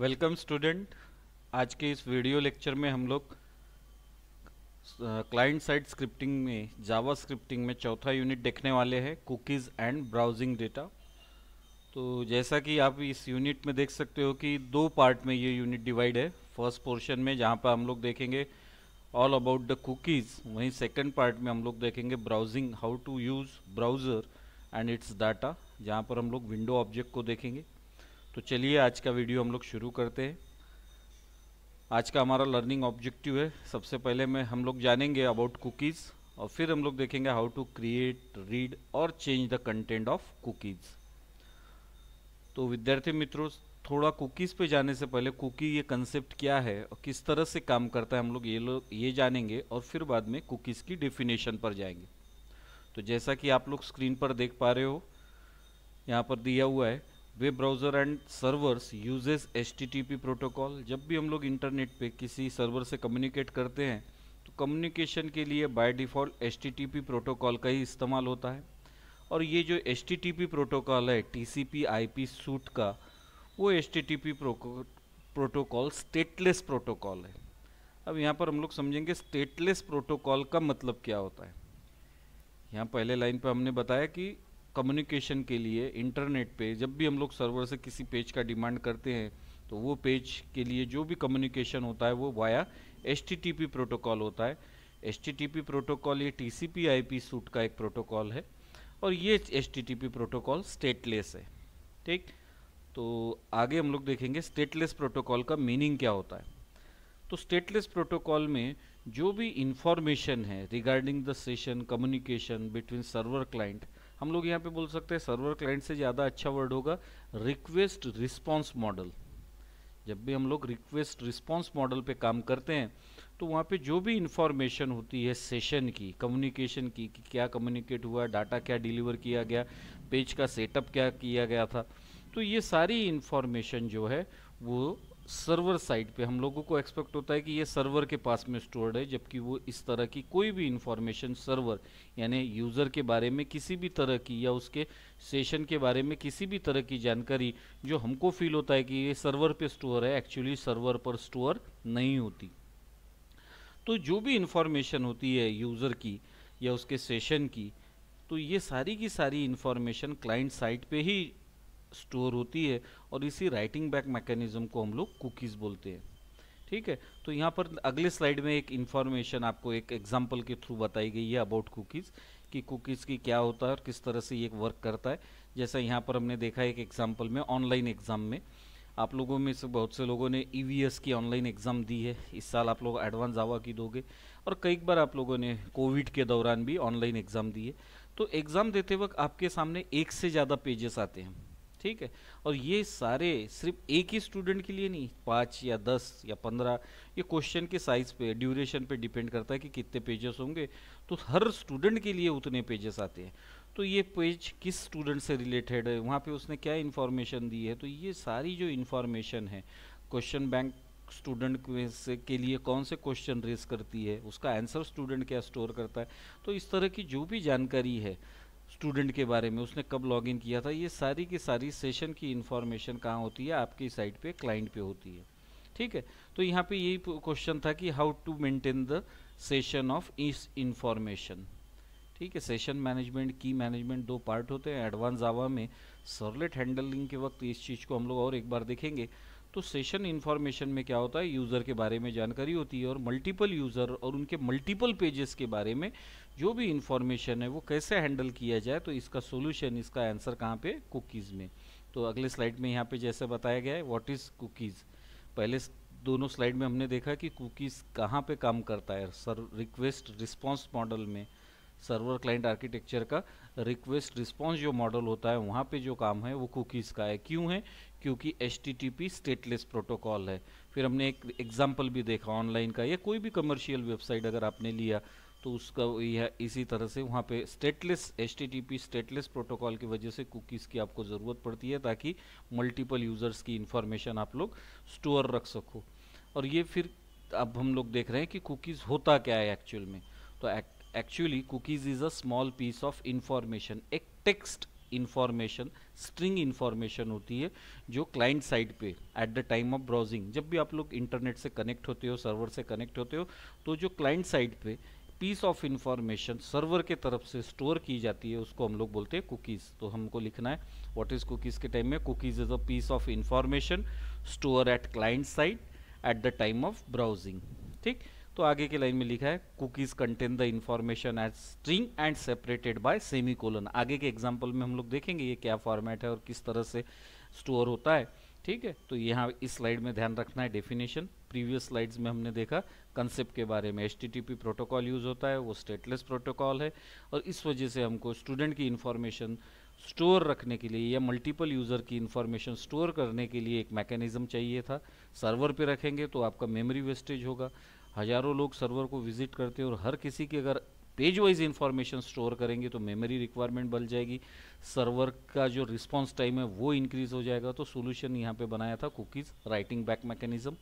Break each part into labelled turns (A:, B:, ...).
A: welcome student आज के इस वीडियो लेक्चर में हम लोग क्लाइंट साइड स्क्रिप्टिंग में जावा स्क्रिप्टिंग में चौथा यूनिट देखने वाले हैं कुकीज़ एंड ब्राउजिंग डेटा तो जैसा कि आप इस यूनिट में देख सकते हो कि दो पार्ट में ये यूनिट डिवाइड है फर्स्ट पोर्शन में जहाँ पर हम लोग देखेंगे ऑल अबाउट द कुकीज़ वहीं सेकेंड पार्ट में हम लोग देखेंगे browsing how to use browser and its data जहाँ पर हम लोग विंडो ऑब्जेक्ट को देखेंगे तो चलिए आज का वीडियो हम लोग शुरू करते हैं आज का हमारा लर्निंग ऑब्जेक्टिव है सबसे पहले में हम लोग जानेंगे अबाउट कुकीज़ और फिर हम लोग देखेंगे हाउ टू क्रिएट रीड और change the content of cookies तो विद्यार्थी मित्रों थोड़ा कुकीज़ पे जाने से पहले कुकी ये कंसेप्ट क्या है और किस तरह से काम करता है हम लोग ये लोग ये जानेंगे और फिर बाद में कुकीज़ की डिफिनेशन पर जाएंगे तो जैसा कि आप लोग स्क्रीन पर देख पा रहे हो यहाँ पर दिया हुआ है web browser and servers uses HTTP protocol जब भी हम लोग इंटरनेट पे किसी सर्वर से कम्युनिकेट करते हैं तो कम्युनिकेशन के लिए बाय डिफ़ॉल्ट एचटीटीपी प्रोटोकॉल का ही इस्तेमाल होता है और ये जो एचटीटीपी प्रोटोकॉल है टीसीपी आईपी सूट का वो एचटीटीपी प्रोटोकॉल स्टेटलेस प्रोटोकॉल है अब यहाँ पर हम लोग समझेंगे स्टेटलेस प्रोटोकॉल का मतलब क्या होता है यहाँ पहले लाइन पर हमने बताया कि कम्युनिकेशन के लिए इंटरनेट पे जब भी हम लोग सर्वर से किसी पेज का डिमांड करते हैं तो वो पेज के लिए जो भी कम्युनिकेशन होता है वो वाया एच प्रोटोकॉल होता है एच प्रोटोकॉल ये टी सी पी सूट का एक प्रोटोकॉल है और ये एच प्रोटोकॉल स्टेटलेस है ठीक तो आगे हम लोग देखेंगे स्टेटलेस प्रोटोकॉल का मीनिंग क्या होता है तो स्टेटलेस प्रोटोकॉल में जो भी इंफॉर्मेशन है regarding the session communication between server client हम लोग यहाँ पे बोल सकते हैं सर्वर क्लाइंट से ज़्यादा अच्छा वर्ड होगा रिक्वेस्ट रिस्पॉन्स मॉडल जब भी हम लोग रिक्वेस्ट रिस्पॉन्स मॉडल पे काम करते हैं तो वहाँ पे जो भी इंफॉर्मेशन होती है सेशन की कम्युनिकेशन की कि क्या कम्युनिकेट हुआ डाटा क्या डिलीवर किया गया पेज का सेटअप क्या किया गया था तो ये सारी इन्फॉर्मेशन जो है वो सर्वर साइड पे हम लोगों को एक्सपेक्ट होता है कि ये सर्वर के पास में स्टोर्ड है जबकि वो इस तरह की कोई भी इंफॉर्मेशन सर्वर यानी यूज़र के बारे में किसी भी तरह की या उसके सेशन के बारे में किसी भी तरह की जानकारी जो हमको फील होता है कि ये सर्वर पे स्टोर है एक्चुअली सर्वर पर स्टोर नहीं होती तो जो भी इंफॉर्मेशन होती है यूज़र की या उसके सेशन की तो ये सारी की सारी इन्फॉर्मेशन क्लाइंट साइट पर ही स्टोर होती है और इसी राइटिंग बैक मैकेनिज्म को हम लोग कुकीज़ बोलते हैं ठीक है तो यहाँ पर अगले स्लाइड में एक इन्फॉर्मेशन आपको एक एग्जाम्पल के थ्रू बताई गई है अबाउट कुकीज़ कि कुकीज़ की क्या होता है और किस तरह से ये वर्क करता है जैसा यहाँ पर हमने देखा एक एग्जाम्पल में ऑनलाइन एग्ज़ाम में आप लोगों में से बहुत से लोगों ने ई e की ऑनलाइन एग्ज़ाम दी है इस साल आप लोग एडवांस आवा की दोगे और कई बार आप लोगों ने कोविड के दौरान भी ऑनलाइन एग्ज़ाम दी है तो एग्ज़ाम देते वक्त आपके सामने एक से ज़्यादा पेजेस आते हैं ठीक है और ये सारे सिर्फ एक ही स्टूडेंट के लिए नहीं पाँच या दस या पंद्रह ये क्वेश्चन के साइज पे ड्यूरेशन पे डिपेंड करता है कि कितने पेजेस होंगे तो हर स्टूडेंट के लिए उतने पेजेस आते हैं तो ये पेज किस स्टूडेंट से रिलेटेड है वहाँ पे उसने क्या इन्फॉर्मेशन दी है तो ये सारी जो इन्फॉर्मेशन है क्वेश्चन बैंक स्टूडेंट के लिए कौन से क्वेश्चन रेस करती है उसका आंसर स्टूडेंट क्या स्टोर करता है तो इस तरह की जो भी जानकारी है स्टूडेंट के बारे में उसने कब लॉगिन किया था ये सारी की सारी सेशन की इन्फॉर्मेशन कहाँ होती है आपकी साइट पे क्लाइंट पे होती है ठीक है तो यहाँ पे यही क्वेश्चन था कि how to maintain the session of इस इंफॉर्मेशन ठीक है सेशन मैनेजमेंट की मैनेजमेंट दो पार्ट होते हैं एडवांस आवा में सर्लेट हैंडलिंग के वक्त इस चीज़ को हम लोग और एक बार देखेंगे तो सेशन इन्फॉर्मेशन में क्या होता है यूज़र के बारे में जानकारी होती है और मल्टीपल यूज़र और उनके मल्टीपल पेजेस के बारे में जो भी इन्फॉर्मेशन है वो कैसे हैंडल किया जाए तो इसका सोल्यूशन इसका आंसर कहाँ पे कुकीज़ में तो अगले स्लाइड में यहाँ पे जैसे बताया गया है व्हाट इज़ कुकीज़ पहले दोनों स्लाइड में हमने देखा कि कुकीज़ कहाँ पर काम करता है सर रिक्वेस्ट रिस्पॉन्स मॉडल में सर्वर क्लाइंट आर्किटेक्चर का रिक्वेस्ट रिस्पॉन्स जो मॉडल होता है वहाँ पे जो काम है वो कुकीज़ का है क्यों है क्योंकि एच स्टेटलेस प्रोटोकॉल है फिर हमने एक एग्जाम्पल भी देखा ऑनलाइन का या कोई भी कमर्शियल वेबसाइट अगर आपने लिया तो उसका यह इसी तरह से वहाँ पे स्टेटलेस एच स्टेटलेस प्रोटोकॉल की वजह से कुकीज़ की आपको ज़रूरत पड़ती है ताकि मल्टीपल यूज़र्स की इन्फॉर्मेशन आप लोग स्टोर रख सको और ये फिर अब हम लोग देख रहे हैं कि कुकीज़ होता क्या है एक्चुअल में तो actually cookies is a small piece of information एक text इन्फॉर्मेशन स्ट्रिंग इन्फॉर्मेशन होती है जो क्लाइंट साइड पे at the time of browsing जब भी आप लोग इंटरनेट से कनेक्ट होते हो सर्वर से कनेक्ट होते हो तो जो क्लाइंट साइड पे पीस ऑफ इंफॉर्मेशन सर्वर के तरफ से स्टोर की जाती है उसको हम लोग बोलते हैं कुकीज़ तो हमको लिखना है व्हाट इज़ कुकीज़ के टाइम में cookies is a piece of information store at client side at the time of browsing ठीक तो आगे की लाइन में लिखा है cookies contain the information as string and separated by semicolon आगे के एग्जाम्पल में हम लोग देखेंगे ये क्या फॉर्मेट है और किस तरह से स्टोर होता है ठीक है तो यहाँ इस स्लाइड में ध्यान रखना है डेफिनेशन प्रीवियस स्लाइड्स में हमने देखा कंसेप्ट के बारे में एच प्रोटोकॉल यूज़ होता है वो स्टेटलेस प्रोटोकॉल है और इस वजह से हमको स्टूडेंट की इन्फॉर्मेशन स्टोर रखने के लिए या मल्टीपल यूज़र की इन्फॉर्मेशन स्टोर करने के लिए एक मैकेनिज़्म चाहिए था सर्वर पे रखेंगे तो आपका मेमोरी वेस्टेज होगा हज़ारों लोग सर्वर को विज़िट करते हैं और हर किसी की अगर पेज वाइज इंफॉर्मेशन स्टोर करेंगे तो मेमोरी रिक्वायरमेंट बढ़ जाएगी सर्वर का जो रिस्पॉन्स टाइम है वो इंक्रीज हो जाएगा तो सोल्यूशन यहाँ पे बनाया था cookies writing back mechanism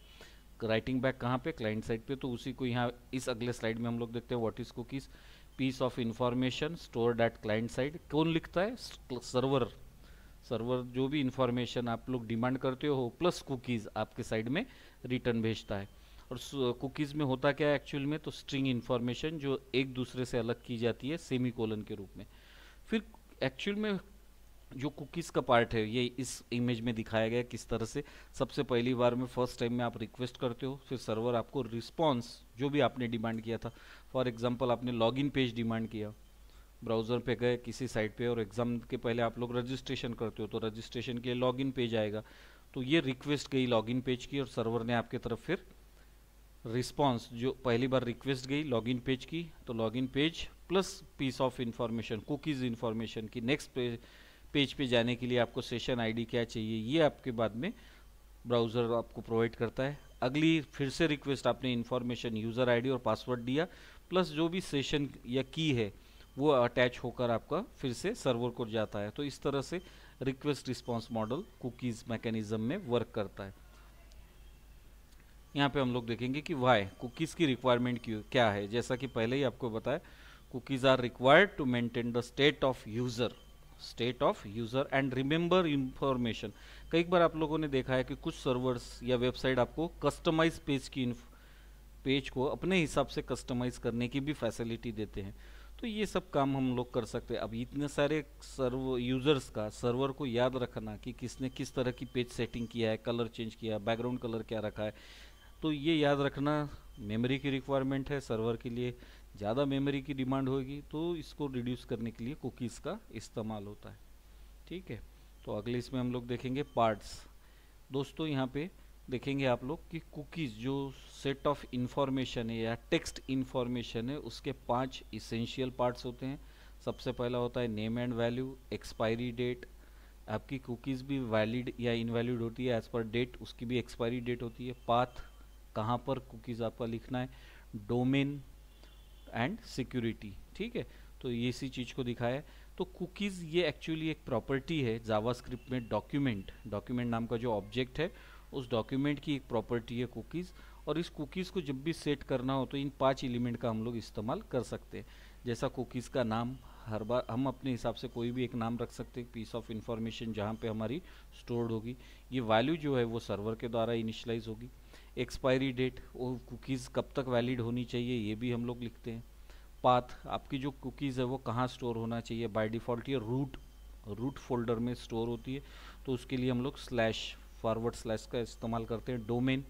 A: writing back कहाँ पे क्लाइंट साइड पे तो उसी को यहाँ इस अगले स्लाइड में हम लोग देखते हैं what is cookies piece of information store that client side कौन लिखता है सर्वर सर्वर जो भी इंफॉर्मेशन आप लोग डिमांड करते हो प्लस कुकीज़ आपके साइड में रिटर्न भेजता है और कुकीज़ में होता क्या है एक्चुअल में तो स्ट्रिंग इन्फॉर्मेशन जो एक दूसरे से अलग की जाती है सेमी कोलन के रूप में फिर एक्चुअल में जो कुकीज़ का पार्ट है ये इस इमेज में दिखाया गया किस तरह से सबसे पहली बार में फर्स्ट टाइम में आप रिक्वेस्ट करते हो फिर सर्वर आपको रिस्पॉन्स जो भी आपने डिमांड किया था फॉर एग्जाम्पल आपने लॉगिन पेज डिमांड किया ब्राउज़र पे गए किसी साइट पे और एग्ज़ाम के पहले आप लोग रजिस्ट्रेशन करते हो तो रजिस्ट्रेशन के लिए लॉगिन पेज आएगा तो ये रिक्वेस्ट गई लॉगिन पेज की और सर्वर ने आपके तरफ फिर रिस्पॉन्स जो पहली बार रिक्वेस्ट गई लॉगिन पेज की तो login page plus piece of information cookies information की नेक्स्ट पेज पेज पे जाने के लिए आपको सेशन आईडी क्या चाहिए ये आपके बाद में ब्राउज़र आपको प्रोवाइड करता है अगली फिर से रिक्वेस्ट आपने इन्फॉर्मेशन यूज़र आईडी और पासवर्ड दिया प्लस जो भी सेशन या की है वो अटैच होकर आपका फिर से सर्वर को जाता है तो इस तरह से request response model cookies mechanism में वर्क करता है यहाँ पे हम लोग देखेंगे कि वाई कुकीज़ की रिक्वायरमेंट क्या है जैसा कि पहले ही आपको बताया cookies are required to maintain the state of user state of user and remember information कई बार आप लोगों ने देखा है कि कुछ सर्वर्स या वेबसाइट आपको कस्टमाइज पेज की पेज को अपने हिसाब से कस्टमाइज करने की भी फैसिलिटी देते हैं तो ये सब काम हम लोग कर सकते हैं अब इतने सारे सर्व यूज़र्स का सर्वर को याद रखना कि किसने किस तरह की पेज सेटिंग किया है कलर चेंज किया है बैकग्राउंड कलर क्या रखा है तो ये याद रखना मेमोरी की रिक्वायरमेंट है सर्वर के लिए ज़्यादा मेमोरी की डिमांड होगी तो इसको रिड्यूस करने के लिए कुकीज़ का इस्तेमाल होता है ठीक है तो अगले इसमें हम लोग देखेंगे पार्ट्स दोस्तों यहाँ पे देखेंगे आप लोग कि कुकीज़ जो सेट ऑफ इन्फॉर्मेशन है या टेक्स्ट इन्फॉर्मेशन है उसके पांच इसेंशियल पार्ट्स होते हैं सबसे पहला होता है name and value expiry date आपकी कुकीज़ भी वैलिड या इनवैलिड होती है एज़ पर डेट उसकी भी एक्सपायरी डेट होती है पाथ कहाँ पर कुकीज़ आपका लिखना है डोमेन एंड सिक्योरिटी ठीक है तो ये इसी चीज़ को दिखाया है तो कुकीज़ ये एक्चुअली एक प्रॉपर्टी है जावास्क्रिप्ट में डॉक्यूमेंट डॉक्यूमेंट नाम का जो ऑब्जेक्ट है उस डॉक्यूमेंट की एक प्रॉपर्टी है कुकीज़ और इस कुकीज़ को जब भी सेट करना हो तो इन पांच एलिमेंट का हम लोग इस्तेमाल कर सकते हैं जैसा कुकीज़ का नाम हर बार हम अपने हिसाब से कोई भी एक नाम रख सकते हैं पीस ऑफ इंफॉर्मेशन जहाँ पे हमारी स्टोर्ड होगी ये वैल्यू जो है वो सर्वर के द्वारा इनिशलाइज होगी एक्सपायरी डेट और कुकीज़ कब तक वैलिड होनी चाहिए ये भी हम लोग लिखते हैं पाथ आपकी जो कुकीज़ है वो कहाँ स्टोर होना चाहिए बाय डिफ़ॉल्ट ये रूट रूट फोल्डर में स्टोर होती है तो उसके लिए हम लोग स्लैश फॉरवर्ड स्लैश का इस्तेमाल करते हैं डोमेन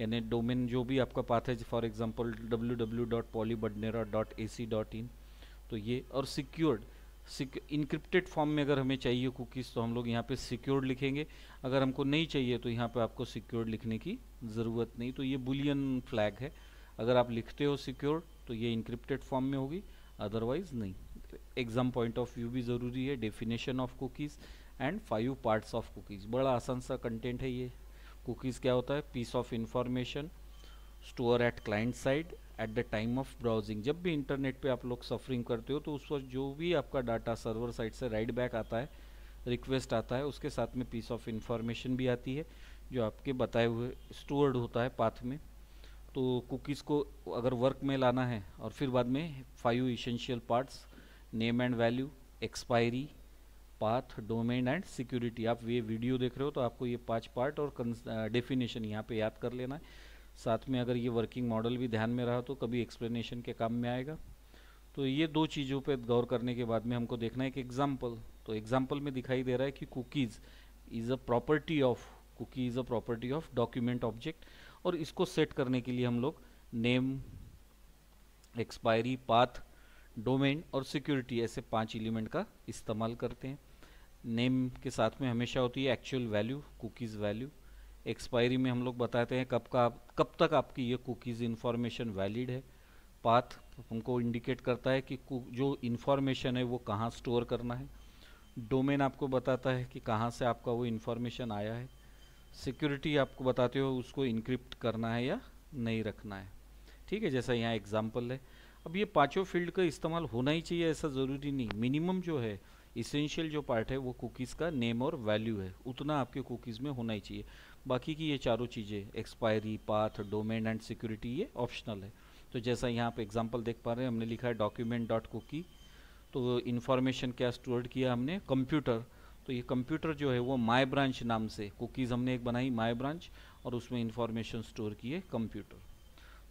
A: यानी डोमेन जो भी आपका पाथ है for example W W dot पॉलीबडनेरा dot A C dot in तो ये और सिक्योर्ड इनक्रिप्टेड फॉर्म में अगर हमें चाहिए कुकीज़ तो हम लोग यहाँ पे सिक्योर्ड लिखेंगे अगर हमको नहीं चाहिए तो यहाँ पे आपको सिक्योर्ड लिखने की ज़रूरत नहीं तो ये बुलियन फ्लैग है अगर आप लिखते हो सिक्योर्ड तो ये इनक्रिप्टेड फॉर्म में होगी अदरवाइज नहीं एग्ज़ाम पॉइंट ऑफ व्यू भी ज़रूरी है definition of cookies and five parts of cookies बड़ा आसान सा कंटेंट है ये कुकीज़ क्या होता है piece of information store at client side at the time of browsing जब भी इंटरनेट पे आप लोग सफरिंग करते हो तो उस वक्त जो भी आपका डाटा सर्वर साइड से राइट बैक आता है रिक्वेस्ट आता है उसके साथ में पीस ऑफ इंफॉर्मेशन भी आती है जो आपके बताए हुए स्टोर्ड होता है पाथ में तो कुकीज़ को अगर वर्क में लाना है और फिर बाद में five essential parts name and value expiry path domain and security आप ये वीडियो देख रहे हो तो आपको ये पांच पार्ट और डेफिनेशन यहाँ पे याद कर लेना है साथ में अगर ये वर्किंग मॉडल भी ध्यान में रहा तो कभी एक्सप्लेनेशन के काम में आएगा तो ये दो चीज़ों पे गौर करने के बाद में हमको देखना है कि एग्जाम्पल तो एग्जाम्पल में दिखाई दे रहा है कि cookies is a property of cookie is a property of document object और इसको सेट करने के लिए हम लोग नेम एक्सपायरी पाथ डोमेन और सिक्योरिटी ऐसे पांच एलिमेंट का इस्तेमाल करते हैं नेम के साथ में हमेशा होती है actual value cookies value expiry में हम लोग बताते हैं कब का कब तक आपकी ये कुकीज़ इन्फॉर्मेशन वैलिड है पाथ हमको इंडिकेट करता है कि जो इन्फॉर्मेशन है वो कहाँ स्टोर करना है डोमेन आपको बताता है कि कहाँ से आपका वो इन्फॉर्मेशन आया है सिक्योरिटी आपको बताते हो उसको इनक्रिप्ट करना है या नहीं रखना है ठीक है जैसा यहाँ एग्जाम्पल है अब ये पाँचों फील्ड का इस्तेमाल होना ही चाहिए ऐसा ज़रूरी नहीं मिनिमम जो है इसेंशियल जो पार्ट है वो कुकीज़ का नेम और वैल्यू है उतना आपके कुकीज़ में होना ही चाहिए बाकी की ये चारों चीज़ें expiry path domain and security ये ऑप्शनल है तो जैसा यहाँ पे एग्जांपल देख पा रहे हैं हमने लिखा है डॉक्यूमेंट डॉट कुकी तो इन्फॉर्मेशन क्या स्टोर किया हमने कंप्यूटर तो ये कंप्यूटर जो है वो माई ब्रांच नाम से कुकीज़ हमने एक बनाई माई ब्रांच और उसमें इन्फॉर्मेशन स्टोर किए कंप्यूटर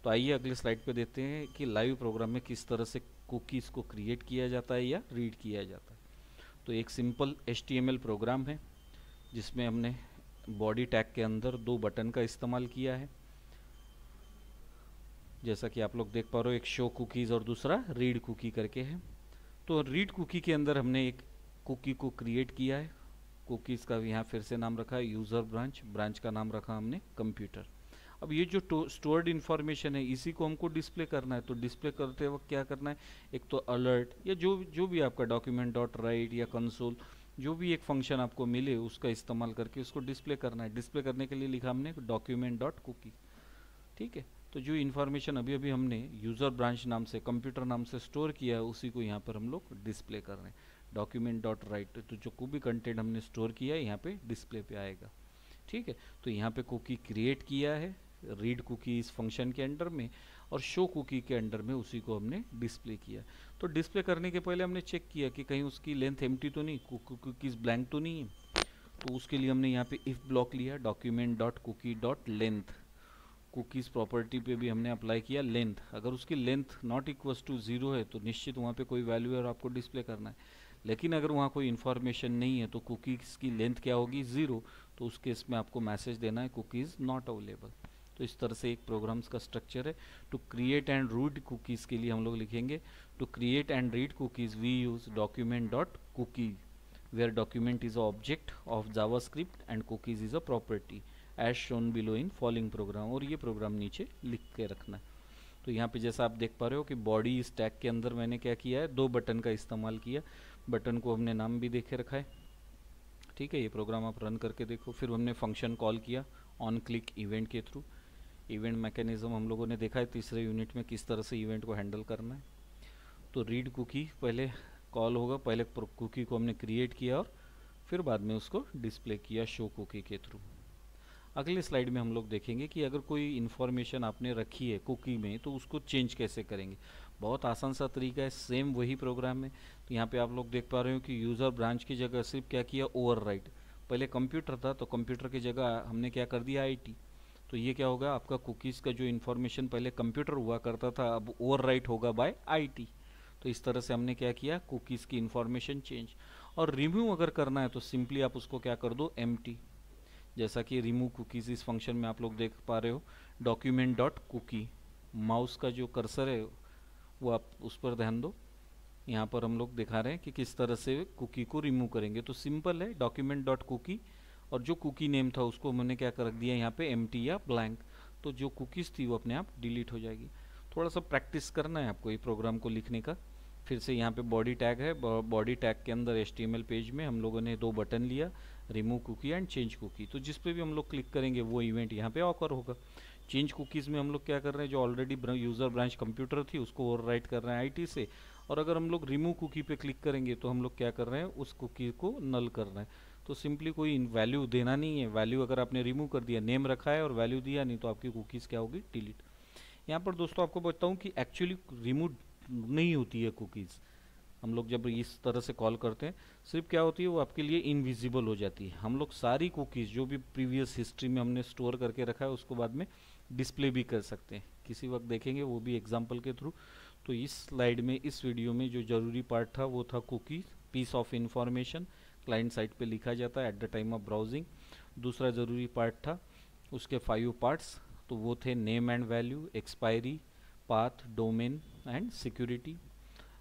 A: तो आइए अगले स्लाइड पर देते हैं कि लाइव प्रोग्राम में किस तरह से कुकीज़ को क्रिएट किया जाता है या रीड किया जाता है तो एक सिंपल एच प्रोग्राम है जिसमें हमने बॉडी टैग के अंदर दो बटन का इस्तेमाल किया है जैसा कि आप लोग देख पा रहे हो एक शो कुकीज़ और दूसरा रीड कुकी करके है तो रीड कुकी के अंदर हमने एक कुकी को क्रिएट किया है कुकीज़ का यहाँ फिर से नाम रखा है यूज़र ब्रांच ब्रांच का नाम रखा हमने कंप्यूटर अब ये जो स्टोर्ड इन्फॉर्मेशन है इसी को हमको डिस्प्ले करना है तो डिस्प्ले करते वक्त क्या करना है एक तो अलर्ट या जो जो भी आपका डॉक्यूमेंट डॉट राइट या कंसोल जो भी एक फंक्शन आपको मिले उसका इस्तेमाल करके उसको डिस्प्ले करना है डिस्प्ले करने के लिए लिखा हमने डॉक्यूमेंट डॉट कुकी ठीक है तो जो इन्फॉर्मेशन अभी अभी हमने यूज़र ब्रांच नाम से कंप्यूटर नाम से स्टोर किया है उसी को यहाँ पर हम लोग डिस्प्ले कर रहे हैं डॉक्यूमेंट डॉट राइट तो जो को भी कंटेंट हमने स्टोर किया है यहाँ पर डिस्प्ले पे आएगा ठीक है तो यहाँ पर कुकी क्रिएट किया है रीड कुकी इस फंक्शन के अंडर में और शो कुकी के अंडर में उसी को हमने डिस्प्ले किया तो डिस्प्ले करने के पहले हमने चेक किया कि कहीं उसकी लेंथ एम तो नहीं कुकीज़ ब्लैंक तो नहीं है तो उसके लिए हमने यहाँ पे इफ़ ब्लॉक लिया document dot cookie dot length cookies property पे भी हमने अप्लाई किया लेंथ अगर उसकी length not equals to zero है तो निश्चित वहाँ पे कोई वैल्यू है और आपको डिस्प्ले करना है लेकिन अगर वहाँ कोई इन्फॉर्मेशन नहीं है तो कुकीज़ की लेंथ क्या होगी ज़ीरो तो उस केस में आपको मैसेज देना है कुकीज़ नॉट अवेलेबल तो इस तरह से एक प्रोग्राम्स का स्ट्रक्चर है to create and read cookies के लिए हम लोग लिखेंगे to create and read cookies we use document dot cookie document is a object of JavaScript and cookies is a property as shown below in following program और ये programme नीचे लिख के रखना है तो यहाँ पे जैसा आप देख पा रहे हो कि बॉडी इस टैग के अंदर मैंने क्या किया है दो बटन का इस्तेमाल किया बटन को हमने नाम भी देखे रखा है ठीक है ये प्रोग्राम आप रन करके देखो फिर हमने फंक्शन कॉल किया ऑन क्लिक इवेंट के थ्रू इवेंट मैकेनिज्म हम लोगों ने देखा है तीसरे यूनिट में किस तरह से इवेंट को हैंडल करना है तो रीड कुकी पहले कॉल होगा पहले कुकी को हमने क्रिएट किया और फिर बाद में उसको डिस्प्ले किया शो कुकी के थ्रू अगले स्लाइड में हम लोग देखेंगे कि अगर कोई इन्फॉर्मेशन आपने रखी है कुकी में तो उसको चेंज कैसे करेंगे बहुत आसान सा तरीका है सेम वही प्रोग्राम है तो यहाँ पे आप लोग देख पा रहे हो कि यूज़र ब्रांच की जगह सिर्फ क्या किया ओवर पहले कंप्यूटर था तो कंप्यूटर की जगह हमने क्या कर दिया आईटी तो ये क्या होगा आपका कुकीज़ का जो इन्फॉर्मेशन पहले कंप्यूटर हुआ करता था अब ओवर होगा बाय आईटी तो इस तरह से हमने क्या किया कुकीज़ की इन्फॉर्मेशन चेंज और रिम्यू अगर करना है तो सिंपली आप उसको क्या कर दो एम जैसा कि रिमूव कुकीज़ इस फंक्शन में आप लोग देख पा रहे हो डॉक्यूमेंट डॉट कुकी माउस का जो कर्सर है वो आप उस पर ध्यान दो यहाँ पर हम लोग दिखा रहे हैं कि किस तरह से कुकी को रिमूव करेंगे तो सिंपल है डॉक्यूमेंट डॉट कुकी और जो कुकी नेम था उसको मैंने क्या कर रख दिया यहाँ पे एम या ब्लैंक तो जो कुकीज़ थी वो अपने आप डिलीट हो जाएगी थोड़ा सा प्रैक्टिस करना है आपको ये प्रोग्राम को लिखने का फिर से यहाँ पे बॉडी टैग है बॉडी टैग के अंदर एच पेज में हम लोगों ने दो बटन लिया remove cookie and change cookie तो जिस पे भी हम लोग क्लिक करेंगे वो इवेंट यहाँ पे ऑकर होगा चेंज कुकीज़ में हम लोग क्या कर रहे हैं जो ऑलरेडी यूज़र ब्रांच कंप्यूटर थी उसको ओवर कर रहे हैं टी से और अगर हम लोग रिमूव कुकी पे क्लिक करेंगे तो हम लोग क्या कर रहे हैं उस कुकी को नल कर रहे हैं तो सिंपली कोई वैल्यू देना नहीं है वैल्यू अगर आपने रिमूव कर दिया नेम रखा है और वैल्यू दिया नहीं तो आपकी कुकीज़ क्या होगी डिलीट यहाँ पर दोस्तों आपको बताता हूँ कि एक्चुअली रिमूव नहीं होती है कुकीज़ हम लोग जब इस तरह से कॉल करते हैं सिर्फ क्या होती है वो आपके लिए इनविजिबल हो जाती है हम लोग सारी कुकीज़ जो भी प्रीवियस हिस्ट्री में हमने स्टोर करके रखा है उसको बाद में डिस्प्ले भी कर सकते हैं किसी वक्त देखेंगे वो भी एग्जाम्पल के थ्रू तो इस स्लाइड में इस वीडियो में जो ज़रूरी पार्ट था वो था cookie piece of information client site पे लिखा जाता है at the time of browsing दूसरा ज़रूरी पार्ट था उसके फाइव पार्ट्स तो वो थे name and value expiry path domain and security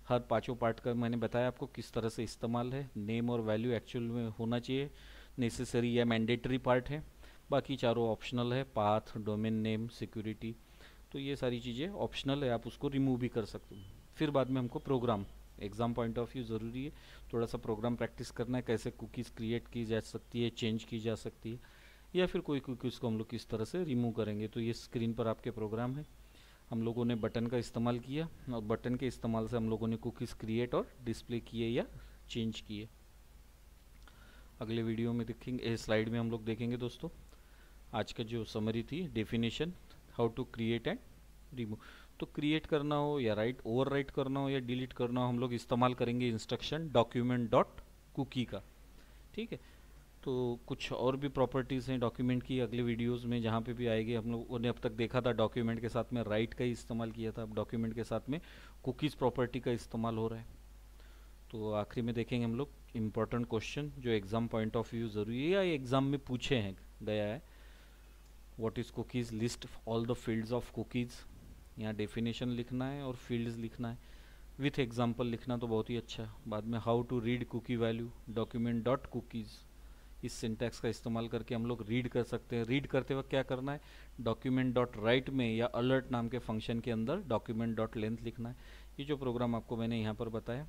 A: हर पांचों पार्ट का मैंने बताया आपको किस तरह से इस्तेमाल है नेम और वैल्यू एक्चुअल में होना चाहिए नेसेसरी या मैंडेटरी पार्ट है बाकी चारों ऑप्शनल है पाथ डोमेन नेम सिक्योरिटी तो ये सारी चीज़ें ऑप्शनल है आप उसको रिमूव भी कर सकते हो फिर बाद में हमको program exam point of view ज़रूरी है थोड़ा सा प्रोग्राम प्रैक्टिस करना है कैसे कुकीज़ क्रिएट की जा सकती है चेंज की जा सकती है या फिर कोई कुकीज़ को हम लोग किस तरह से रिमूव करेंगे तो ये स्क्रीन पर आपके प्रोग्राम है हम लोगों ने बटन का इस्तेमाल किया और बटन के इस्तेमाल से हम लोगों ने कुकीज़ क्रिएट और डिस्प्ले किए या चेंज किए अगले वीडियो में देखेंगे स्लाइड में हम लोग देखेंगे दोस्तों आज का जो समरी थी definition how to create and remove तो क्रिएट करना हो या राइट ओवर राइट करना हो या डिलीट करना हो हम लोग इस्तेमाल करेंगे इंस्ट्रक्शन डॉक्यूमेंट डॉट कुकी का ठीक है तो कुछ और भी प्रॉपर्टीज़ हैं डॉक्यूमेंट की अगले वीडियोस में जहाँ पे भी आएगी हम लोगों ने अब तक देखा था डॉक्यूमेंट के साथ में राइट का ही इस्तेमाल किया था अब डॉक्यूमेंट के साथ में कुकीज़ प्रॉपर्टी का इस्तेमाल हो रहा है तो आखिरी में देखेंगे हम लोग इम्पॉर्टेंट क्वेश्चन जो एग्ज़ाम पॉइंट ऑफ व्यू ज़रूरी है या एग्ज़ाम में पूछे हैं गया है what is cookies list all the fields of cookies यहाँ डेफिनेशन लिखना है और फील्ड्स लिखना है विथ एग्जाम्पल लिखना तो बहुत ही अच्छा बाद में how to read cookie value document dot cookies इस सिंटैक्स का इस्तेमाल करके हम लोग रीड कर सकते हैं रीड करते वक्त क्या करना है डॉक्यूमेंट डॉट राइट में या अलर्ट नाम के फंक्शन के अंदर डॉक्यूमेंट डॉट लेंथ लिखना है ये जो प्रोग्राम आपको मैंने यहाँ पर बताया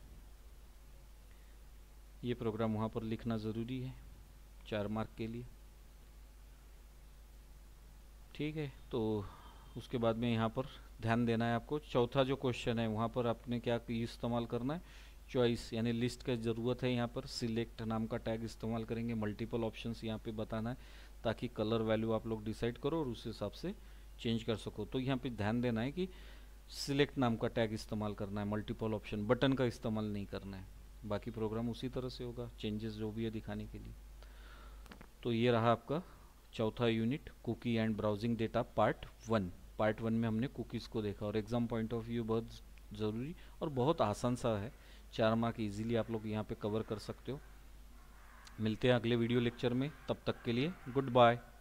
A: ये प्रोग्राम वहाँ पर लिखना ज़रूरी है चार मार्क के लिए ठीक है तो उसके बाद में यहाँ पर ध्यान देना है आपको चौथा जो क्वेश्चन है वहाँ पर आपने क्या इस्तेमाल करना है चॉइस यानी लिस्ट का ज़रूरत है यहाँ पर सिलेक्ट नाम का टैग इस्तेमाल करेंगे मल्टीपल ऑप्शन यहाँ पे बताना है ताकि कलर वैल्यू आप लोग डिसाइड करो और उस हिसाब से चेंज कर सको तो यहाँ पे ध्यान देना है कि सिलेक्ट नाम का टैग इस्तेमाल करना है मल्टीपल ऑप्शन बटन का इस्तेमाल नहीं करना है बाकी प्रोग्राम उसी तरह से होगा चेंजेस जो भी है दिखाने के लिए तो ये रहा आपका चौथा unit cookie and browsing data part one part one में हमने कुकीज़ को देखा और एग्ज़ाम पॉइंट ऑफ व्यू बहुत ज़रूरी और बहुत आसान सा है चार मार्क इजीली आप लोग यहाँ पे कवर कर सकते हो मिलते हैं अगले वीडियो लेक्चर में तब तक के लिए गुड बाय